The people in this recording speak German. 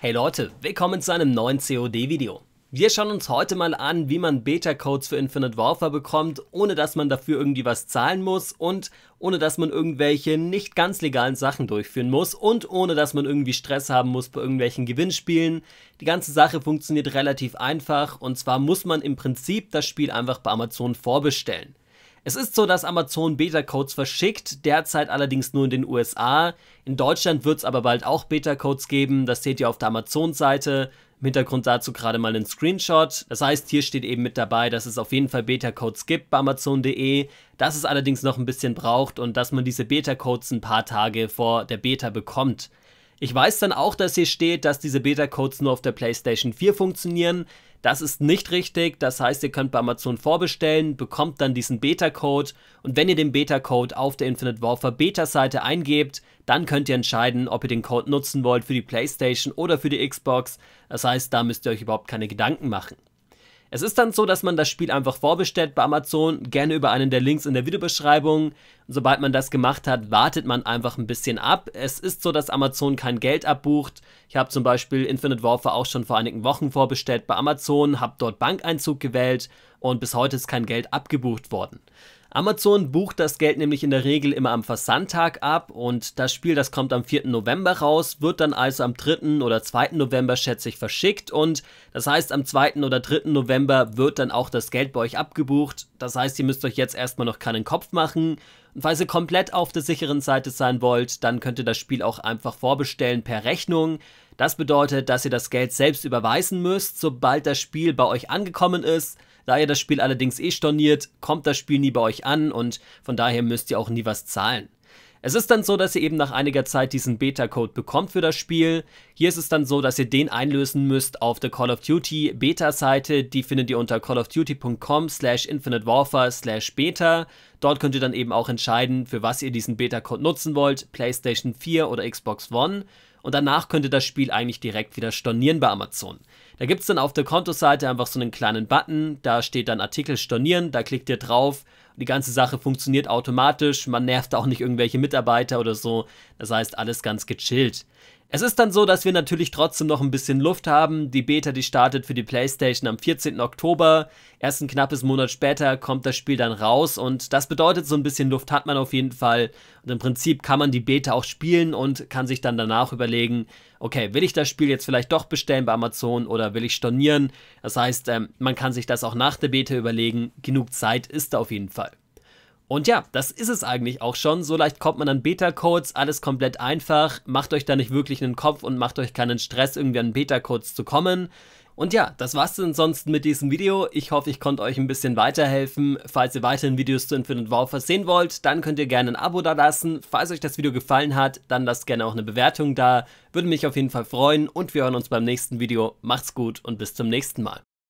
Hey Leute, willkommen zu einem neuen COD-Video. Wir schauen uns heute mal an, wie man Beta-Codes für Infinite Warfare bekommt, ohne dass man dafür irgendwie was zahlen muss und ohne dass man irgendwelche nicht ganz legalen Sachen durchführen muss und ohne dass man irgendwie Stress haben muss bei irgendwelchen Gewinnspielen. Die ganze Sache funktioniert relativ einfach und zwar muss man im Prinzip das Spiel einfach bei Amazon vorbestellen. Es ist so, dass Amazon Beta-Codes verschickt, derzeit allerdings nur in den USA. In Deutschland wird es aber bald auch Beta-Codes geben, das seht ihr auf der Amazon-Seite. Im Hintergrund dazu gerade mal einen Screenshot. Das heißt, hier steht eben mit dabei, dass es auf jeden Fall Beta-Codes gibt bei Amazon.de, dass es allerdings noch ein bisschen braucht und dass man diese Beta-Codes ein paar Tage vor der Beta bekommt. Ich weiß dann auch, dass hier steht, dass diese Beta-Codes nur auf der PlayStation 4 funktionieren. Das ist nicht richtig, das heißt, ihr könnt bei Amazon vorbestellen, bekommt dann diesen Beta-Code und wenn ihr den Beta-Code auf der Infinite Warfare Beta-Seite eingebt, dann könnt ihr entscheiden, ob ihr den Code nutzen wollt für die PlayStation oder für die Xbox. Das heißt, da müsst ihr euch überhaupt keine Gedanken machen. Es ist dann so, dass man das Spiel einfach vorbestellt bei Amazon, gerne über einen der Links in der Videobeschreibung. Sobald man das gemacht hat, wartet man einfach ein bisschen ab. Es ist so, dass Amazon kein Geld abbucht. Ich habe zum Beispiel Infinite Warfare auch schon vor einigen Wochen vorbestellt bei Amazon, habe dort Bankeinzug gewählt und bis heute ist kein Geld abgebucht worden. Amazon bucht das Geld nämlich in der Regel immer am Versandtag ab und das Spiel, das kommt am 4. November raus, wird dann also am 3. oder 2. November schätze ich verschickt und das heißt am 2. oder 3. November wird dann auch das Geld bei euch abgebucht. Das heißt, ihr müsst euch jetzt erstmal noch keinen Kopf machen. Und falls ihr komplett auf der sicheren Seite sein wollt, dann könnt ihr das Spiel auch einfach vorbestellen per Rechnung. Das bedeutet, dass ihr das Geld selbst überweisen müsst, sobald das Spiel bei euch angekommen ist. Da ihr das Spiel allerdings eh storniert, kommt das Spiel nie bei euch an und von daher müsst ihr auch nie was zahlen. Es ist dann so, dass ihr eben nach einiger Zeit diesen Beta-Code bekommt für das Spiel. Hier ist es dann so, dass ihr den einlösen müsst auf der Call of Duty Beta-Seite. Die findet ihr unter callofduty.com slash infinite warfare slash beta. Dort könnt ihr dann eben auch entscheiden, für was ihr diesen Beta-Code nutzen wollt, PlayStation 4 oder Xbox One und danach könnt ihr das Spiel eigentlich direkt wieder stornieren bei Amazon. Da gibt es dann auf der Kontoseite einfach so einen kleinen Button, da steht dann Artikel stornieren, da klickt ihr drauf. Die ganze Sache funktioniert automatisch, man nervt auch nicht irgendwelche Mitarbeiter oder so. Das heißt, alles ganz gechillt. Es ist dann so, dass wir natürlich trotzdem noch ein bisschen Luft haben. Die Beta, die startet für die PlayStation am 14. Oktober. Erst ein knappes Monat später kommt das Spiel dann raus und das bedeutet, so ein bisschen Luft hat man auf jeden Fall. Und im Prinzip kann man die Beta auch spielen und kann sich dann danach überlegen, okay, will ich das Spiel jetzt vielleicht doch bestellen bei Amazon oder will ich stornieren? Das heißt, ähm, man kann sich das auch nach der Beta überlegen. Genug Zeit ist da auf jeden Fall. Und ja, das ist es eigentlich auch schon. So leicht kommt man an Beta-Codes, alles komplett einfach. Macht euch da nicht wirklich einen Kopf und macht euch keinen Stress, irgendwie an Beta-Codes zu kommen. Und ja, das war's denn sonst mit diesem Video. Ich hoffe, ich konnte euch ein bisschen weiterhelfen. Falls ihr weiterhin Videos zu Infinite Warfare sehen wollt, dann könnt ihr gerne ein Abo da lassen. Falls euch das Video gefallen hat, dann lasst gerne auch eine Bewertung da. Würde mich auf jeden Fall freuen und wir hören uns beim nächsten Video. Macht's gut und bis zum nächsten Mal.